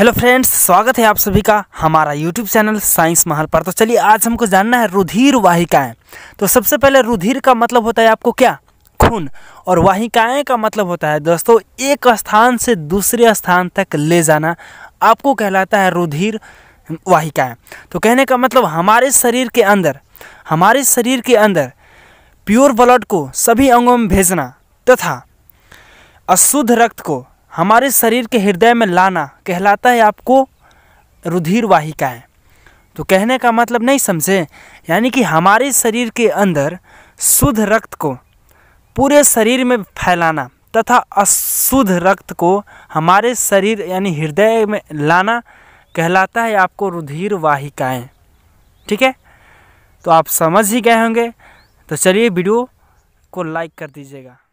hello friends स्वागत है आप सभी का हमारा यूट्यूब चैनल साइंस महल पर तो चलिए आज हमको जानना है रुधिर वाहिकाएं तो सबसे पहले रुधिर का मतलब होता है आपको क्या खून और वाहिकाएं का मतलब होता है दोस्तों एक स्थान से दूसरे स्थान तक ले जाना आपको कहलाता है रुधिर वाहिकाएं तो कहने का मतलब हमारे शरीर के अंदर हमारे शरीर के अंदर प्योर ब्लड को सभी अंगों में भेजना तथा अशुद्ध रक्त को हमारे शरीर के हृदय में लाना कहलाता है आपको रुधिर वाहिकाएँ तो कहने का मतलब नहीं समझे यानी कि हमारे शरीर के अंदर शुद्ध रक्त को पूरे शरीर में फैलाना तथा अशुद्ध रक्त को हमारे शरीर यानी हृदय में लाना कहलाता है आपको रुधिर वाहिकाएँ ठीक है तो आप समझ ही गए होंगे तो चलिए वीडियो को लाइक कर दीजिएगा